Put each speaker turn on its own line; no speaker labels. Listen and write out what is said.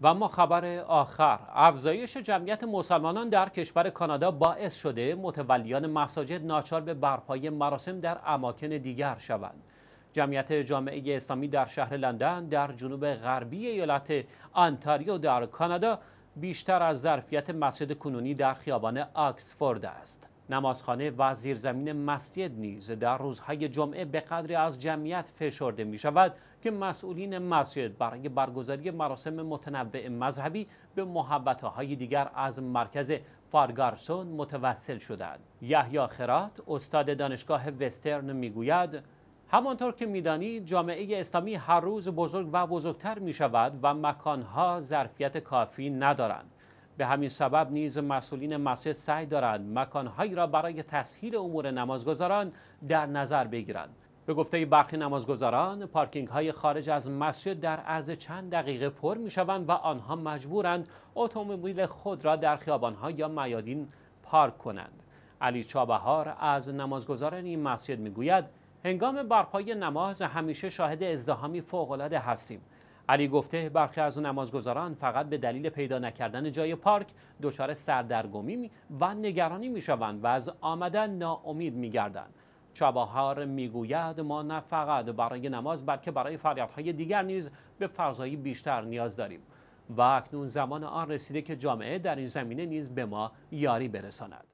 و ما خبر آخر افزایش جمعیت مسلمانان در کشور کانادا باعث شده متولیان مساجد ناچار به برپای مراسم در اماکن دیگر شوند جمعیت جامعه اسلامی در شهر لندن در جنوب غربی ایالت آنتاریو در کانادا بیشتر از ظرفیت مسجد کنونی در خیابان آکسفورد است نمازخانه و زیرزمین مسجد نیز در روزهای جمعه به قدری از جمعیت فشرده می شود که مسئولین مسجد برای برگزاری مراسم متنوع مذهبی به محبتهای دیگر از مرکز فارگارسون متوسل شدند. یحیی خرات استاد دانشگاه وسترن میگوید همانطور که میدانید جامعه اسلامی هر روز بزرگ و بزرگتر می شود و مکانها ظرفیت کافی ندارند. به همین سبب نیز مسئولین مسجد سعی دارند مکانهایی را برای تسهیل امور نمازگذاران در نظر بگیرند به گفته برخی نمازگذاران پارکینگ های خارج از مسجد در عرض چند دقیقه پر می شوند و آنها مجبورند اتومبیل خود را در خیابان یا میادین پارک کنند علی چابهار از نمازگذاران این مسجد میگوید هنگام برپای نماز همیشه شاهد ازدهامی فوقالعاده هستیم علی گفته برخی از نمازگزاران فقط به دلیل پیدا نکردن جای پارک دچار سردرگمی و نگرانی میشوند و از آمدن ناامید میگردند چابهار میگوید ما نه فقط برای نماز بلکه برای فعالیت‌های دیگر نیز به فضایی بیشتر نیاز داریم و اکنون زمان آن رسیده که جامعه در این زمینه نیز به ما یاری برساند